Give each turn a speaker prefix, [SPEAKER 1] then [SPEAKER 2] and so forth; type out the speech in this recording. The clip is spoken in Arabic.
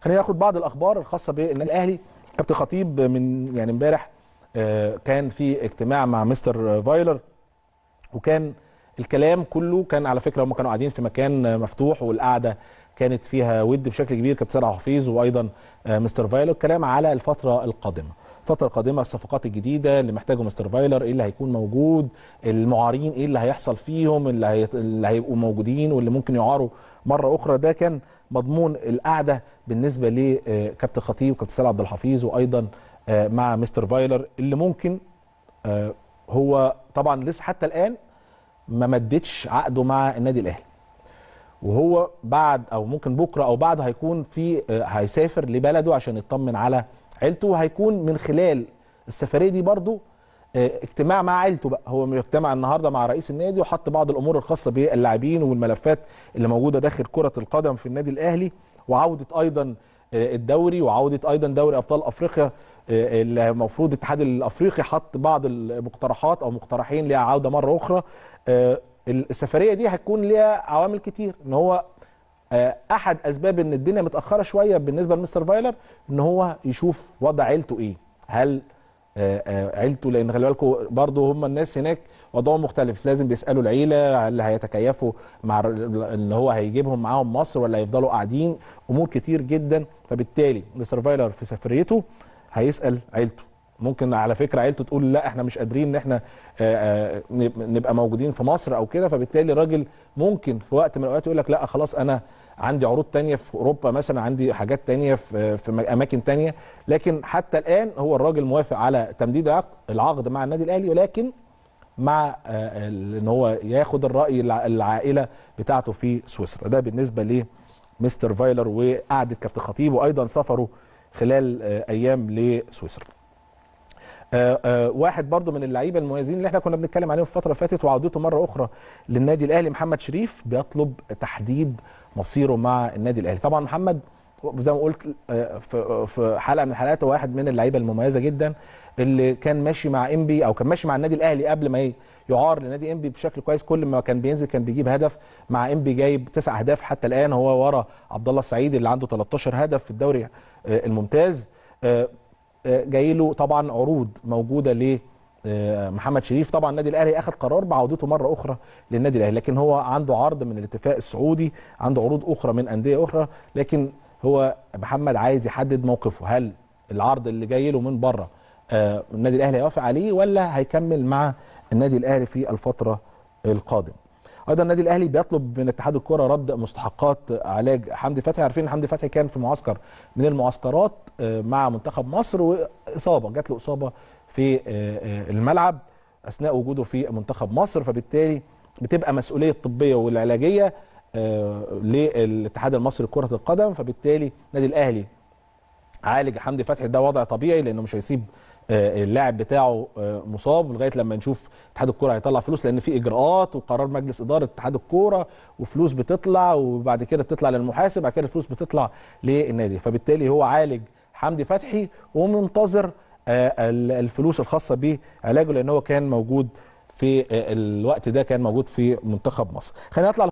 [SPEAKER 1] خلينا ناخد بعض الاخبار الخاصه بالنادي الاهلي كابتن خطيب من يعني امبارح آه، كان في اجتماع مع مستر فايلر وكان الكلام كله كان على فكره هم كانوا قاعدين في مكان مفتوح والقعده كانت فيها ود بشكل كبير كابتن سامح حفيظ وايضا آه، مستر فايلر الكلام على الفتره القادمه الفتره القادمه الصفقات الجديده اللي محتاجه مستر فايلر ايه اللي هيكون موجود المعارين ايه اللي هيحصل فيهم اللي, هي... اللي هيبقوا موجودين واللي ممكن يعاروا مره اخرى ده كان مضمون القعده بالنسبه لكابتن آه، خطيب وكابتن سيد عبد الحفيظ وايضا آه، مع مستر فايلر اللي ممكن آه، هو طبعا لسه حتى الان ما مدتش عقده مع النادي الاهلي وهو بعد او ممكن بكره او بعد هيكون في هيسافر لبلده عشان يطمن على عيلته هيكون من خلال السفريه دي برضو آه، اجتماع مع عيلته بقى هو مجتمع النهارده مع رئيس النادي وحط بعض الامور الخاصه باللاعبين والملفات اللي موجوده داخل كره القدم في النادي الاهلي وعوده ايضا آه، الدوري وعوده ايضا دوري ابطال افريقيا آه، اللي المفروض الاتحاد الافريقي حط بعض المقترحات او مقترحين لعوده مره اخرى السفريه دي هتكون ليها عوامل كتير ان هو آه، احد اسباب ان الدنيا متاخره شويه بالنسبه لمستر فايلر ان هو يشوف وضع عيلته ايه هل آه، آه، عيلته لان خلي بالكم برضه هم الناس هناك وضعهم مختلف لازم بيسالوا العيله هل هيتكيفوا مع ان هو هيجيبهم معاهم مصر ولا هيفضلوا قاعدين امور كتير جدا فبالتالي مستر فايلر في سفريته هيسال عيلته ممكن على فكره عيلته تقول لا احنا مش قادرين ان احنا آه، آه، نبقى موجودين في مصر او كده فبالتالي الراجل ممكن في وقت من الاوقات يقول لك لا خلاص انا عندي عروض تانية في اوروبا مثلا عندي حاجات تانية في اماكن تانية لكن حتى الان هو الراجل موافق على تمديد العقد مع النادي الاهلي ولكن مع آه، ان هو ياخد الراي العائله بتاعته في سويسرا ده بالنسبه لمستر فايلر وقعده كابتن خطيب وايضا سفره خلال ايام لسويسرا آه، آه، واحد برضو من اللعيبه المميزين اللي احنا كنا بنتكلم عليهم في الفتره اللي فاتت وعودته مره اخرى للنادي الاهلي محمد شريف بيطلب تحديد مصيره مع النادي الاهلي طبعا محمد زي ما قلت آه، في حلقه من الحلقات واحد من اللعيبه المميزه جدا اللي كان ماشي مع انبي او كان ماشي مع النادي الاهلي قبل ما يعار لنادي انبي بشكل كويس كل ما كان بينزل كان بيجيب هدف مع انبي جايب تسع اهداف حتى الان هو ورا عبد الله السعيد اللي عنده 13 هدف في الدوري الممتاز آه، جاي له طبعا عروض موجوده لمحمد آه، شريف طبعا النادي الاهلي اخذ قرار بعودته مره اخرى للنادي الاهلي لكن هو عنده عرض من الاتفاق السعودي عنده عروض اخرى من انديه اخرى لكن هو محمد عايز يحدد موقفه هل العرض اللي جاي له من بره آه، النادي الاهلي هيوافق عليه ولا هيكمل مع النادي الاهلي في الفتره القادمه ايضا النادي الاهلي بيطلب من اتحاد الكره رد مستحقات علاج حمدي فتحي عارفين حمدي فتحي كان في معسكر من المعسكرات آه، مع منتخب مصر واصابه جات له اصابه في آه، آه، الملعب اثناء وجوده في منتخب مصر فبالتالي بتبقى مسؤوليه الطبيه والعلاجيه للاتحاد المصري لكره القدم فبالتالي النادي الاهلي عالج حمدي فتحي ده وضع طبيعي لانه مش هيسيب آه، اللاعب بتاعه آه، مصاب لغايه لما نشوف اتحاد الكوره هيطلع فلوس لان في اجراءات وقرار مجلس اداره اتحاد الكوره وفلوس بتطلع وبعد كده بتطلع للمحاسب بعد كده الفلوس بتطلع للنادي فبالتالي هو عالج حمدي فتحي ومنتظر آه، الفلوس الخاصه بعلاجه لان هو كان موجود في الوقت ده كان موجود في منتخب مصر خلينا نطلع